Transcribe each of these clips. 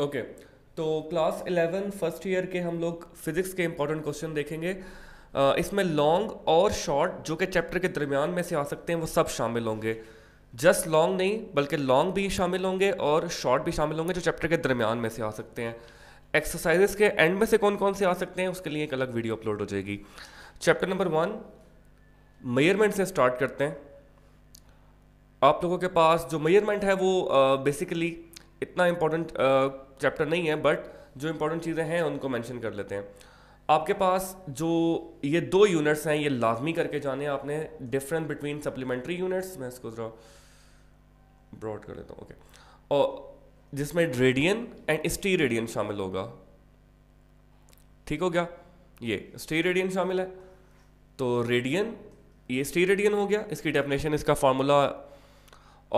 okay तो class eleven first year के हम लोग फिजिक्स के इंपॉर्टेंट क्वेश्चन देखेंगे uh, इसमें लॉन्ग और शॉर्ट जो कि चैप्टर के दरमियान में से आ सकते हैं वो सब शामिल होंगे जस्ट लॉन्ग नहीं बल्कि लॉन्ग भी शामिल होंगे और शॉर्ट भी शामिल होंगे जो चैप्टर के दरमियान में से आ सकते हैं एक्सरसाइजेस के एंड में से कौन कौन से आ सकते हैं उसके लिए एक अलग वीडियो अपलोड हो जाएगी चैप्टर नंबर वन मेयरमेंट से स्टार्ट करते हैं आप लोगों के पास जो मेयरमेंट है वो बेसिकली uh, इतना इम्पोर्टेंट चैप्टर नहीं है बट जो इम्पोर्टेंट चीज़ें हैं उनको मैंशन कर लेते हैं आपके पास जो ये दो यूनिट्स हैं ये लाजमी करके जाने आपने डिफरेंट बिटवीन सप्लीमेंट्री यूनिट्स मैं इसको ज़रा ब्रॉड कर लेता हूँ ओके और जिसमें रेडियन एंड स्टी रेडियन शामिल होगा ठीक हो गया ये स्टी रेडियन शामिल है तो रेडियन ये स्टी रेडियन हो गया इसकी डेफिनेशन इसका फार्मूला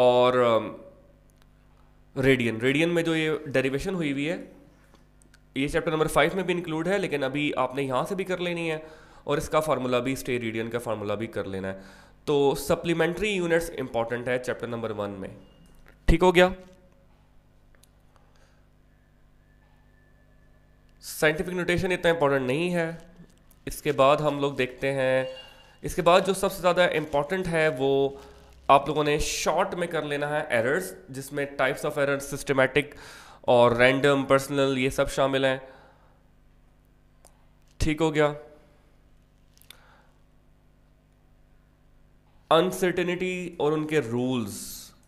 और रेडियन रेडियन में जो ये डेरिवेशन हुई हुई है ये चैप्टर नंबर फाइव में भी इंक्लूड है लेकिन अभी आपने यहाँ से भी कर लेनी है और इसका फार्मूला भी स्टे रेडियन का फार्मूला भी कर लेना है तो सप्लीमेंट्री यूनिट्स इंपॉर्टेंट है चैप्टर नंबर वन में ठीक हो गया साइंटिफिक नोटेशन इतना इंपॉर्टेंट नहीं है इसके बाद हम लोग देखते हैं इसके बाद जो सबसे ज़्यादा इम्पॉर्टेंट है वो आप लोगों ने शॉर्ट में कर लेना है एरर्स जिसमें टाइप्स ऑफ एरर्स सिस्टमेटिक और रैंडम पर्सनल ये सब शामिल हैं ठीक हो गया अनसर्टेनिटी और उनके रूल्स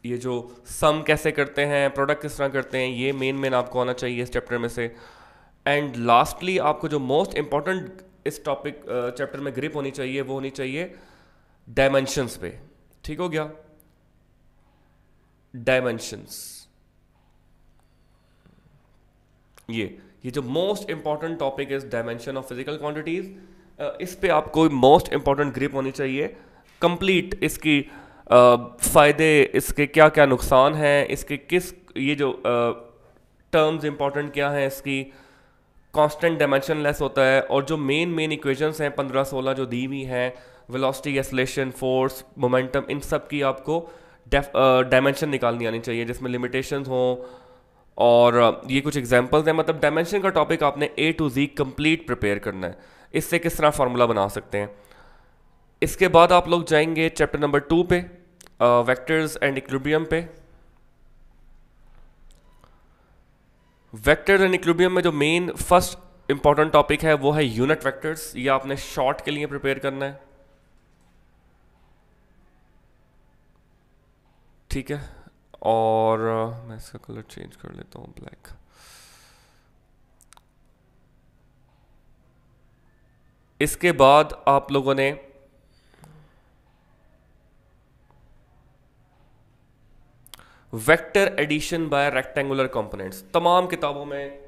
ये जो सम कैसे करते हैं प्रोडक्ट किस तरह करते हैं ये मेन मेन आपको आना चाहिए इस चैप्टर में से एंड लास्टली आपको जो मोस्ट इंपॉर्टेंट इस टॉपिक चैप्टर में ग्रिप होनी चाहिए वो होनी चाहिए डायमेंशंस पे ठीक हो गया डायमेंशंस ये ये जो most important topic is dimension of physical quantities इस पे आपको मोस्ट इंपॉर्टेंट ग्रिप होनी चाहिए कंप्लीट इसकी फ़ायदे इसके क्या क्या नुकसान हैं इसके किस ये जो टर्म्स इंपॉर्टेंट क्या हैं इसकी कांस्टेंट लेस होता है और जो मेन मेन इक्वेशंस हैं पंद्रह सोलह जो दी हुई हैं वेलोसिटी एसलेशन फोर्स मोमेंटम इन सब की आपको डायमेंशन निकालनी आनी चाहिए जिसमें लिमिटेशन हों और ये कुछ एग्जाम्पल्स हैं मतलब डायमेंशन का टॉपिक आपने A to Z complete prepare करना है इससे किस तरह फार्मूला बना सकते हैं इसके बाद आप लोग जाएंगे चैप्टर नंबर टू पे वेक्टर्स एंड इक्लिब्रियम पे वेक्टर्स एंड इक्लिब्रियम में जो मेन फर्स्ट इंपॉर्टेंट टॉपिक है वो है यूनिट वेक्टर्स ये आपने शॉर्ट के लिए प्रिपेयर करना है ठीक है और मैं इसका कलर चेंज कर लेता हूँ ब्लैक इसके बाद आप लोगों ने vector addition by rectangular components तमाम किताबों में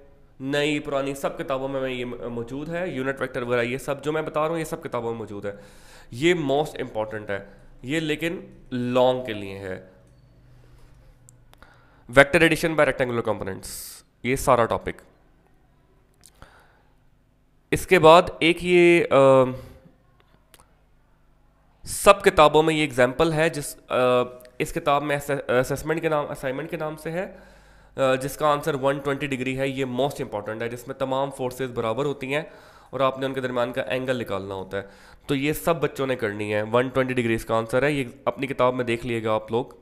नई पुरानी सब किताबों में ये मौजूद है यूनिट वेक्टर वगैरह ये सब जो मैं बता रहा हूँ ये सब किताबों में मौजूद है ये मोस्ट इंपॉर्टेंट है ये लेकिन लॉन्ग के लिए है vector addition by rectangular components ये सारा टॉपिक इसके बाद एक ये आ, सब किताबों में ये एग्जाम्पल है जिस आ, इस किताब में असेसमेंट के नाम असाइनमेंट के नाम से है जिसका आंसर 120 डिग्री है ये मोस्ट इंपॉर्टेंट है जिसमें तमाम फोर्सेस बराबर होती हैं और आपने उनके दरमियान का एंगल निकालना होता है तो ये सब बच्चों ने करनी है 120 डिग्री इसका आंसर है ये अपनी किताब में देख लिएगा आप लोग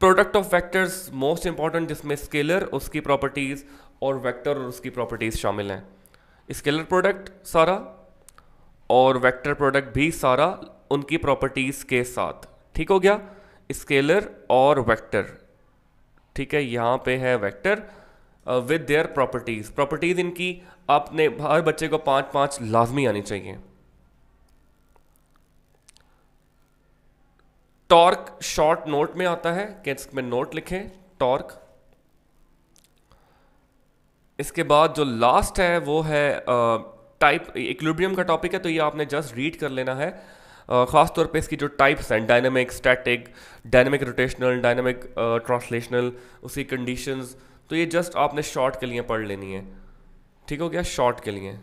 product of vectors most important जिसमें स्केलर उसकी प्रॉपर्टीज़ और वेक्टर और उसकी प्रॉपर्टीज़ शामिल हैं स्केलर प्रोडक्ट सारा और वेक्टर प्रोडक्ट भी सारा उनकी प्रॉपर्टीज़ के साथ ठीक हो गया स्केलर और वेक्टर ठीक है यहाँ पे है vector with their properties properties इनकी आपने हर बच्चे को पाँच पाँच लाजमी आनी चाहिए टॉर्क शॉर्ट नोट में आता है कैंस में नोट लिखें टॉर्क इसके बाद जो लास्ट है वो है टाइप इक्लिब्रियम का टॉपिक है तो ये आपने जस्ट रीड कर लेना है ख़ास तौर पे इसकी जो टाइप्स हैं dynamic static dynamic rotational dynamic translational उसकी कंडीशंस तो ये जस्ट आपने शॉर्ट के लिए पढ़ लेनी है ठीक हो गया शॉर्ट के लिए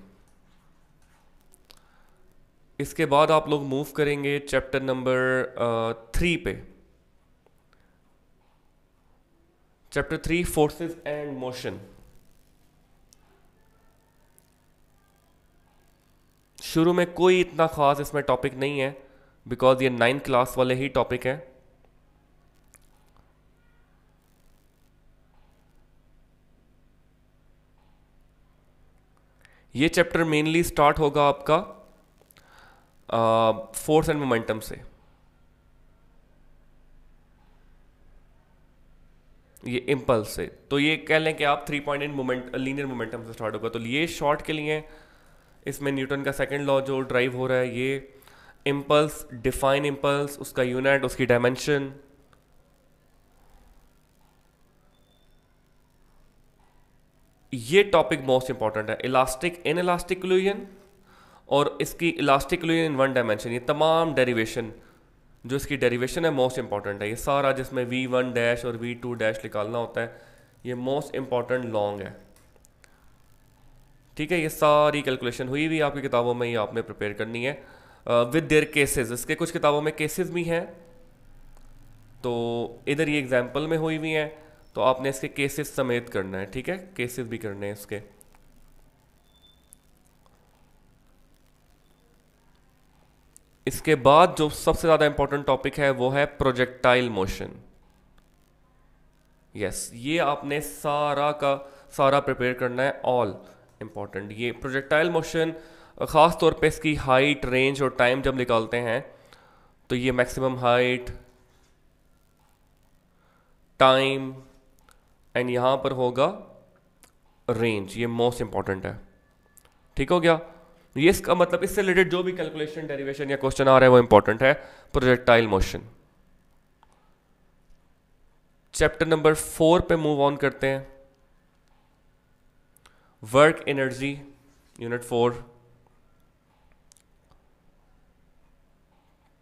इसके बाद आप लोग मूव करेंगे चैप्टर नंबर थ्री पे chapter three forces and motion शुरू में कोई इतना ख़ास इसमें टॉपिक नहीं है बिकॉज ये नाइन्थ क्लास वाले ही टॉपिक हैं ये चैप्टर मेनली स्टार्ट होगा आपका फोर्स एंड मोमेंटम से ये इम्पल्स से तो ये कह लें कि आप three point in moment linear momentum से स्टार्ट होगा तो ये शॉर्ट के लिए इसमें न्यूटन का सेकेंड लॉ जो ड्राइव हो रहा है ये इम्पल्स डिफाइन इम्पल्स उसका यूनिट उसकी डायमेंशन ये टॉपिक मोस्ट इंपॉर्टेंट है इलास्टिक इन इलास्टिक क्लूजन और इसकी इलास्टिक लू इन वन डायमेंशन ये तमाम डेरिवेशन जो इसकी डेरिवेशन है मोस्ट इंपॉर्टेंट है ये सारा जिसमें वी वन डैश और वी टू डैश निकालना होता है ये मोस्ट इंपॉर्टेंट लॉन्ग है ठीक है ये सारी कैलकुलेशन हुई हुई आपकी किताबों में ये आपने प्रिपेयर करनी है विद देयर केसेस इसके कुछ किताबों में केसेस भी हैं तो इधर ये एग्जाम्पल में हुई हुई हैं तो आपने इसके केसेस समेत करना है ठीक है केसेस भी करने हैं इसके इसके बाद जो सबसे ज़्यादा इंपॉर्टेंट टॉपिक है वो है प्रोजेक्टाइल मोशन यस ये आपने सारा का सारा प्रिपेयर करना है ऑल इंपॉर्टेंट ये प्रोजेक्टाइल मोशन ख़ास तौर पे इसकी हाइट रेंज और टाइम जब निकालते हैं तो ये मैक्सिमम हाइट टाइम एंड यहां पर होगा रेंज ये मोस्ट इंपॉर्टेंट है ठीक हो गया ये इसका मतलब इससे रिलेटेड जो भी कैलकुलेशन डेरिवेशन या क्वेश्चन आ रहा है वो इंपॉर्टेंट है projectile motion chapter number four पे मूव ऑन करते हैं work energy unit four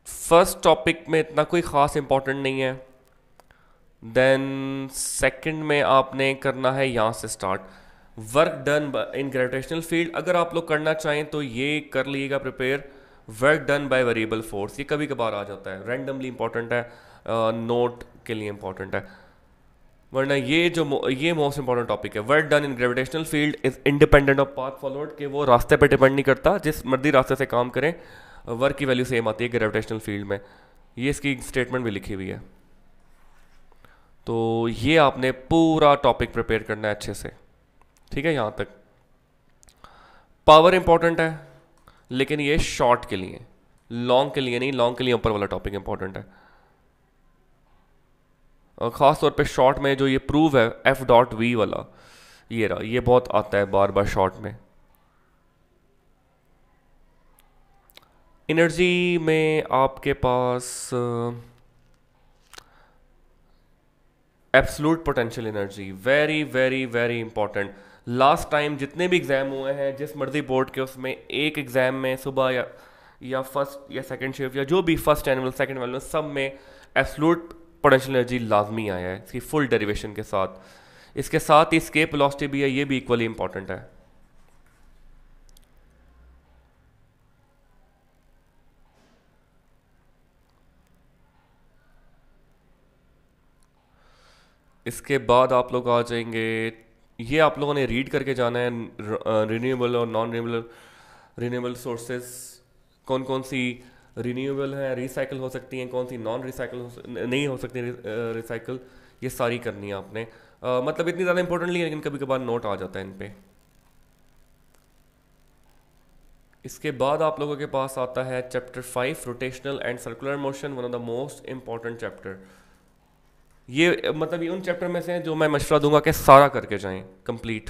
first topic में इतना कोई ख़ास इंपॉर्टेंट नहीं है देन सेकंड में आपने करना है यहां से start work done in gravitational field अगर आप लोग करना चाहें तो ये कर लीजिएगा prepare work done by variable force ये कभी कभार आ जाता है रैंडमली इंपॉर्टेंट है नोट के लिए इंपॉर्टेंट है वरना ये जो ये मोस्ट इंपॉर्टेंट टॉपिक है work done in gravitational field is independent of path followed कि वो रास्ते पर डिपेंड नहीं करता जिस मर्जी रास्ते से काम करें वर्क की वैल्यू सेम आती है ग्रेविटेशनल फील्ड में ये इसकी स्टेटमेंट भी लिखी हुई है तो ये आपने पूरा टॉपिक प्रिपेयर करना है अच्छे से ठीक है यहां तक पावर इंपॉर्टेंट है लेकिन ये शॉर्ट के लिए लॉन्ग के लिए नहीं लॉन्ग के लिए ऊपर वाला टॉपिक इंपॉर्टेंट है और ख़ास तौर पे शॉर्ट में जो ये प्रूव है एफ डॉट वी वाला ये रहा ये बहुत आता है बार बार शॉर्ट में एनर्जी में आपके पास absolute potential energy very very very important last time जितने भी एग्ज़ाम हुए हैं जिस मर्जी बोर्ड के उसमें एक एग्ज़ाम में सुबह या या फर्स्ट या सेकंड शिफ्ट या जो भी फर्स्ट एनुअल सेकंड एनुअल सब में एब्सलूट पोटेंशियल एनर्जी लाजमी आया है इसकी फुल डेरिवेशन के साथ इसके साथ ही स्केप लॉस्टी भी है ये भी इक्वली इंपॉर्टेंट है इसके बाद आप लोग आ जाएंगे ये आप लोगों ने रीड करके जाना है रिन्यूएबल uh, और नॉन रिन्यूएबल रिन्यूएबल सोर्सेस कौन कौन सी रिन्यूएबल हैं रिसाइकल हो सकती हैं कौन सी नॉन रिसाइकल नहीं हो सकती रिसाइकल uh, ये सारी करनी है आपने आ, uh, मतलब इतनी ज़्यादा इंपॉर्टेंटली लेकिन कभी कभार नोट आ जाता है इन पर इसके बाद आप लोगों के पास आता है chapter five rotational and circular motion one of the most important chapter ये मतलब ये उन चैप्टर में से हैं जो मैं मशवरा दूंगा कि सारा करके जाएं कंप्लीट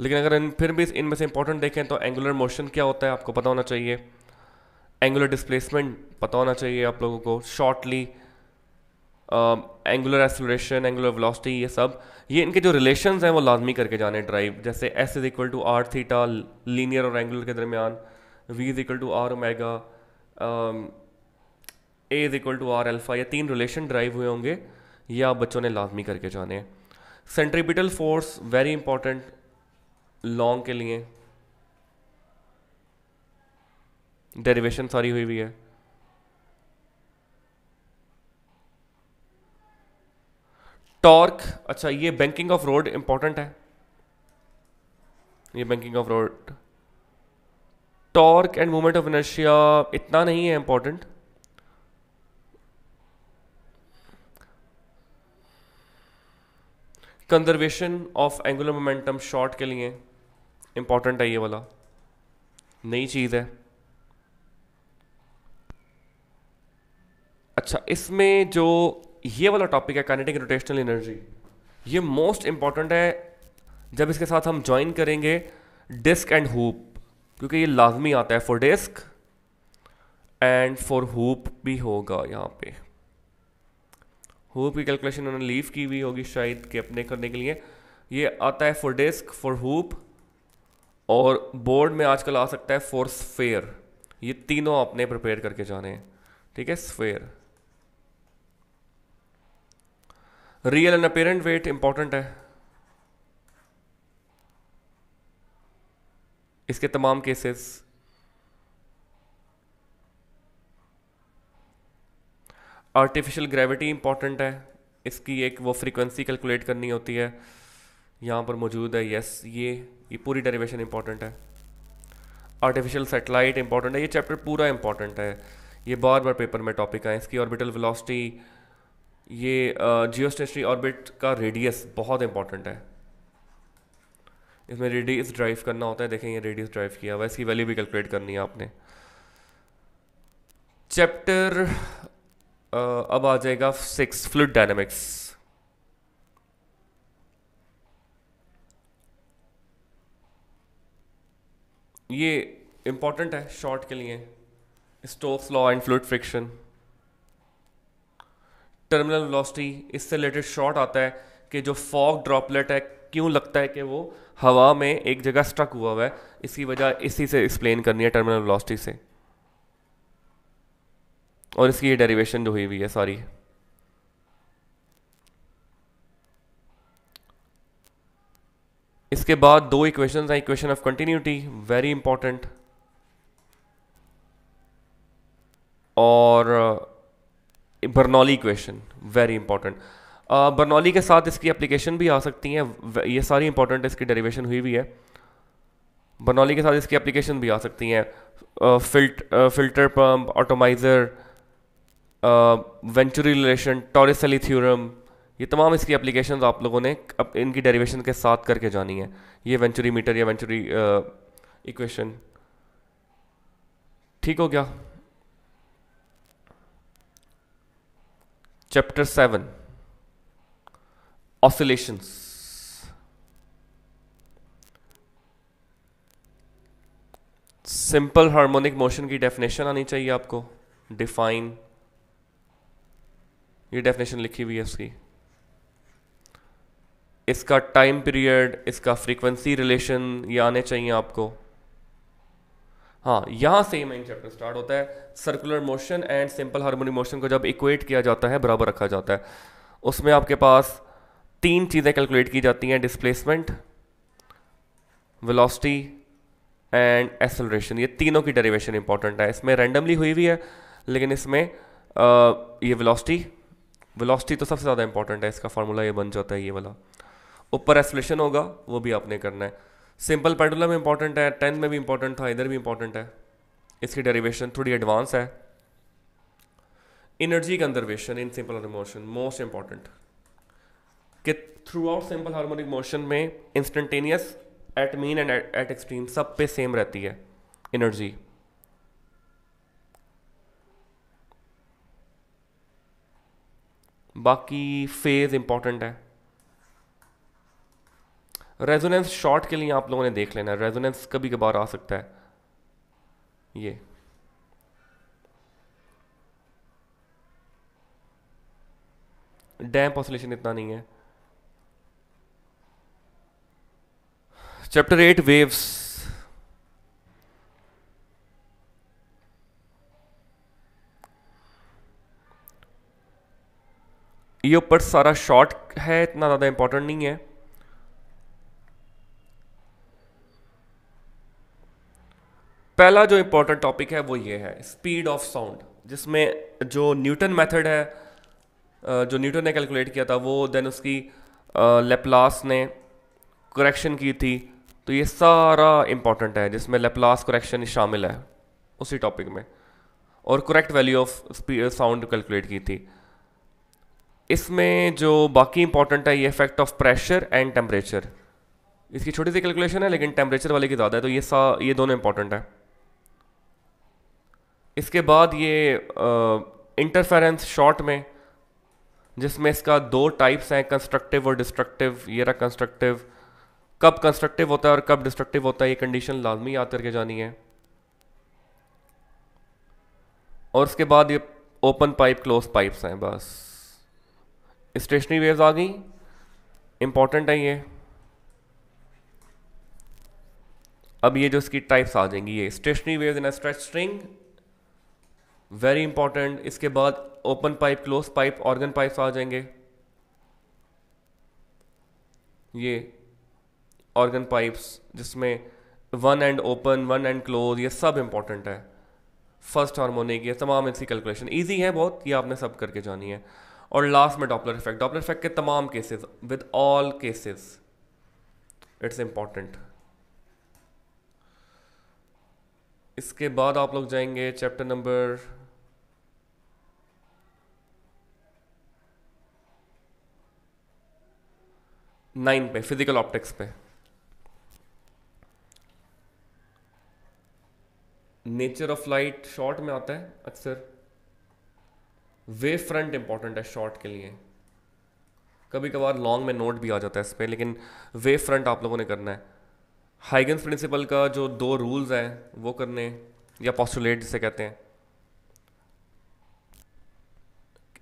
लेकिन अगर इन फिर भी इनमें से इंपॉर्टेंट देखें तो एंगुलर मोशन क्या होता है आपको पता होना चाहिए एंगुलर डिस्प्लेसमेंट पता होना चाहिए आप लोगों को shortly angular acceleration angular velocity ये सब ये इनके जो रिलेशंस हैं वो लाजमी करके जाने ड्राइव जैसे S is equal to R theta linear और एंगुलर के दरमियान V is equal to R omega A is equal to R alpha ये तीन रिलेशन ड्राइव हुए होंगे ये आप बच्चों ने लाजमी करके जाने हैं centripetal force very important long के लिए डेरिवेशन सारी हुई हुई है टॉर्क अच्छा ये बैंकिंग ऑफ रोड इंपॉर्टेंट है ये banking of road torque and movement of inertia इतना नहीं है important conservation of angular momentum short के लिए इंपॉर्टेंट है ये वाला नई चीज़ है अच्छा इसमें जो ये वाला टॉपिक है काइनेटिक रोटेशनल एनर्जी ये मोस्ट इंपॉर्टेंट है जब इसके साथ हम ज्वाइन करेंगे डिस्क एंड हुप क्योंकि ये लाजमी आता है for disc and for hoop भी होगा यहाँ पे होप की कैलकुलेशन उन्होंने लीव की हुई होगी शायद कि अपने करने के लिए ये आता है फॉर डेस्क फॉर होप और बोर्ड में आजकल आ सकता है फॉर स्फेयर ये तीनों आपने प्रिपेयर करके जाने हैं ठीक है sphere real and apparent weight important है इसके तमाम केसेस आर्टिफिशियल ग्रेविटी इंपॉर्टेंट है इसकी एक वो फ्रीक्वेंसी कैलकुलेट करनी होती है यहाँ पर मौजूद है यस ये ये पूरी डेरिवेशन इंपॉर्टेंट है आर्टिफिशियल सेटेलाइट इंपॉर्टेंट है ये चैप्टर पूरा इंपॉर्टेंट है ये बार बार पेपर में टॉपिक आए इसकी ऑर्बिटल वेलोसिटी ये जियो स्टेशनरी ऑर्बिट का रेडियस बहुत इंपॉर्टेंट है इसमें रेडियस ड्राइव करना होता है देखें ये रेडियस ड्राइव किया वैसे इसकी वैल्यू भी कैलकुलेट करनी है आपने चैप्टर अब आ जाएगा सिक्स फ्लूड डायनेमिक्स ये इम्पॉर्टेंट है शॉर्ट के लिए Stokes law and fluid friction terminal velocity इससे रिलेटेड शॉर्ट आता है कि जो फॉग ड्रॉपलेट है क्यों लगता है कि वो हवा में एक जगह स्ट्रक हुआ हुआ है इसकी वजह इसी से एक्सप्लेन करनी है टर्मिनल वेलोसिटी से और इसकी ये डेरिवेशन जो हुई हुई है सॉरी इसके बाद दो इक्वेशंस हैं equation of continuity very important और Bernoulli equation very important Bernoulli के साथ इसकी एप्लीकेशन भी आ सकती है ये सारी इंपॉर्टेंट इसकी डेरिवेशन हुई हुई है बर्नौली के साथ इसकी एप्लीकेशन भी आ सकती हैं फिल्ट filter pump atomizer venturi relation Torricelli theorem ये तमाम इसकी एप्लीकेशंस आप लोगों ने अब इनकी डेरिवेशन के साथ करके जानी है ये वेंचुरी मीटर या वेंचुरी इक्वेशन ठीक हो गया chapter seven oscillations simple harmonic motion की डेफिनेशन आनी चाहिए आपको डिफाइन ये डेफिनेशन लिखी हुई है उसकी इसका टाइम पीरियड इसका फ्रीक्वेंसी रिलेशन ये आने चाहिए आपको हाँ यहाँ से ही मेन चैप्टर स्टार्ट होता है circular motion and simple harmonic motion को जब इक्वेट किया जाता है बराबर रखा जाता है उसमें आपके पास तीन चीज़ें कैलकुलेट की जाती हैं डिस्प्लेसमेंट वेलोसिटी एंड एसलरेशन ये तीनों की डेरिवेशन इंपॉर्टेंट है इसमें रैंडमली हुई हुई है लेकिन इसमें आ, ये वेलोसिटी वेलोसिटी तो सबसे ज़्यादा इंपॉर्टेंट है इसका फार्मूला ये बन जाता है ये वाला ऊपर एक्सलेशन होगा वो भी आपने करना है सिंपल पेंडुलम इंपॉर्टेंट है टेंथ में भी इंपॉर्टेंट था इधर भी इंपॉर्टेंट है इसकी डेरिवेशन थोड़ी एडवांस है energy conservation in simple harmonic motion most important कि throughout simple harmonic motion में instantaneous at mean and at extreme सब पे सेम रहती है एनर्जी बाकी फेज इंपॉर्टेंट है रेजोनेंस शॉर्ट के लिए आप लोगों ने देख लेना रेजोनेंस कभी कभार आ सकता है ये डैम पॉसलेशन इतना नहीं है चैप्टर एट वेव्स ये ऊपर सारा शॉर्ट है इतना ज़्यादा इंपॉर्टेंट नहीं है पहला जो इंपॉर्टेंट टॉपिक है वो ये है स्पीड ऑफ साउंड जिसमें जो न्यूटन मेथड है जो न्यूटन ने कैलकुलेट किया था वो देन उसकी लेप्लास ने करेक्शन की थी तो ये सारा इंपॉर्टेंट है जिसमें लेप्लास करेक्शन शामिल है उसी टॉपिक में और correct value of sound calculate की थी इसमें जो बाकी इंपॉर्टेंट है ये effect of pressure and temperature इसकी छोटी सी कैलकुलेशन है लेकिन टेम्परेचर वाले की ज़्यादा है तो ये सा ये दोनों इंपॉर्टेंट है इसके बाद ये इंटरफेरेंस शॉर्ट में जिसमें इसका दो टाइप्स हैं कंस्ट्रक्टिव और डिस्ट्रक्टिव ये रहा कंस्ट्रक्टिव कब कंस्ट्रक्टिव होता है और कब डिस्ट्रक्टिव होता है ये कंडीशन लाजमी याद करके जानी है और उसके बाद ये ओपन पाइप क्लोज पाइप्स हैं बस स्टेशनरी वेव्स आ गई इंपॉर्टेंट है ये अब ये जो इसकी टाइप्स आ जाएंगी ये stationary waves in stretch string very important इसके बाद open pipe close pipe organ pipes आ जाएंगे ये ऑर्गन पाइप्स जिसमें one end open one end close ये सब इंपॉर्टेंट है फर्स्ट हार्मोनिक ये तमाम इसकी कैलकुलेशन ईजी है बहुत ये आपने सब करके जानी है और लास्ट में डॉपलर इफेक्ट डॉपलर इफेक्ट के तमाम cases with all cases it's important इसके बाद आप लोग जाएंगे चैप्टर नंबर नाइन पे फिजिकल ऑप्टिक्स पे नेचर ऑफ लाइट शॉर्ट में आता है अक्सर वे फ्रंट इंपॉर्टेंट है शॉर्ट के लिए कभी कभार लॉन्ग में नोट भी आ जाता है इस पर लेकिन वेव फ्रंट आप लोगों ने करना है हाइगन्स प्रिंसिपल का जो दो रूल्स हैं वो करने या पॉस्टुलेट जिसे कहते हैं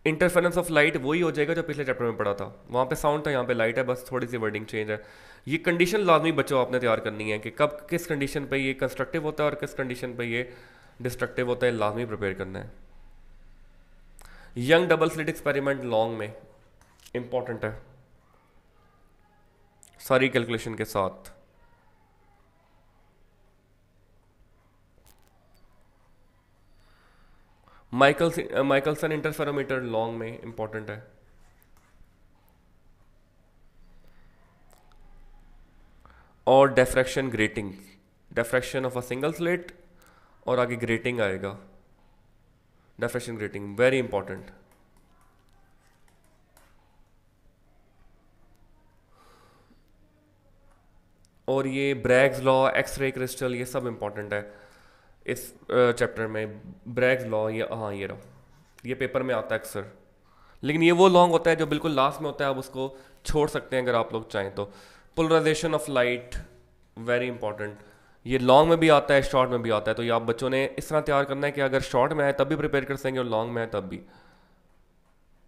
इंटरफेरेंस ऑफ लाइट वही हो जाएगा जो पिछले चैप्टर में पढ़ा था वहाँ पे साउंड था यहाँ पे लाइट है बस थोड़ी सी वर्डिंग चेंज है ये कंडीशन लाजमी बच्चों आपने तैयार करनी है कि कब किस कंडीशन पे ये कंस्ट्रक्टिव होता है और किस कंडीशन पे ये डिस्ट्रक्टिव होता है लाजमी प्रिपेयर करना है Young double slit experiment long में इंपॉर्टेंट है सारी कैलकुलेशन के साथ माइकल माइकलसन इंटरफेरोमीटर लॉन्ग में इंपॉर्टेंट है और diffraction grating diffraction of a single slit और आगे ग्रेटिंग आएगा definition ग्रेटिंग वेरी इंपॉर्टेंट और ये ब्रैग्स लॉ एक्सरे क्रिस्टल ये सब इंपॉर्टेंट है इस चैप्टर में ब्रैग्स लॉ ये हाँ ये रहो ये पेपर में आता है अक्सर लेकिन ये वो लॉन्ग होता है जो बिल्कुल लास्ट में होता है आप उसको छोड़ सकते हैं अगर आप लोग चाहें तो polarization of light very important ये लॉन्ग में भी आता है शॉर्ट में भी आता है तो ये आप बच्चों ने इस तरह तैयार करना है कि अगर शॉर्ट में आए तब भी प्रिपेयर कर सकेंगे और लॉन्ग में आए तब भी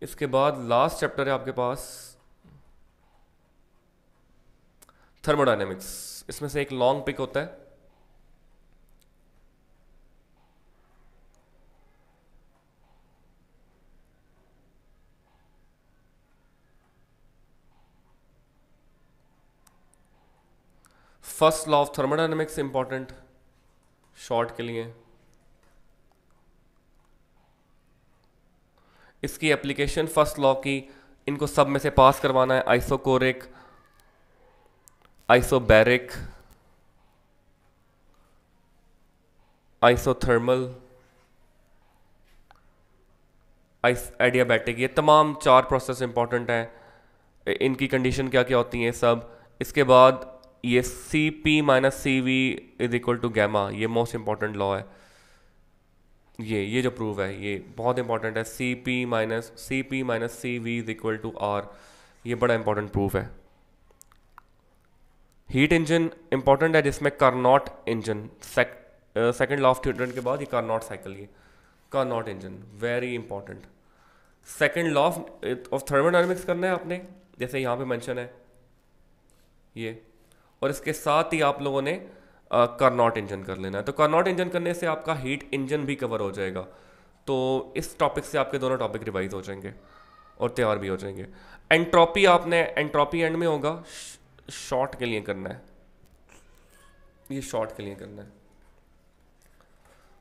इसके बाद लास्ट चैप्टर है आपके पास थर्मोडाइनमिक्स इसमें से एक लॉन्ग पिक होता है first law of thermodynamics important short के लिए इसकी एप्लीकेशन फर्स्ट लॉ की इनको सब में से पास करवाना है isochoric isobaric isothermal ice adiabatic ये तमाम चार प्रोसेस इंपॉर्टेंट हैं इनकी कंडीशन क्या क्या होती हैं सब इसके बाद ये C P minus C V is equal to gamma ये मोस्ट इंपॉर्टेंट लॉ है ये ये जो प्रूव है ये बहुत इंपॉर्टेंट है C P minus C P minus C V is equal to R ये बड़ा इंपॉर्टेंट प्रूफ है हीट इंजन इंपॉर्टेंट है जिसमें Carnot engine second law of Newton के बाद ये करनॉट साइकिल ये Carnot engine very important second law of thermodynamics करना है आपने जैसे यहाँ पे मेंशन है ये और इसके साथ ही आप लोगों ने कर्नॉट इंजन कर लेना है तो कर्नॉट इंजन करने से आपका हीट इंजन भी कवर हो जाएगा तो इस टॉपिक से आपके दोनों टॉपिक रिवाइज हो जाएंगे और तैयार भी हो जाएंगे एंट्रोपी आपने एंट्रोपी एंड में होगा शॉर्ट के लिए करना है ये शॉर्ट के लिए करना है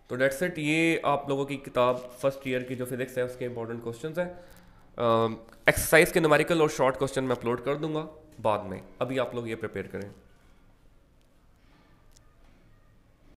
तो डेट सेट ये आप लोगों की किताब फर्स्ट ईयर की जो फिजिक्स है उसके इंपॉर्टेंट क्वेश्चन हैं एक्सरसाइज के नमारिकल और शॉर्ट क्वेश्चन मैं अपलोड कर दूंगा बाद में अभी आप लोग ये प्रिपेयर करें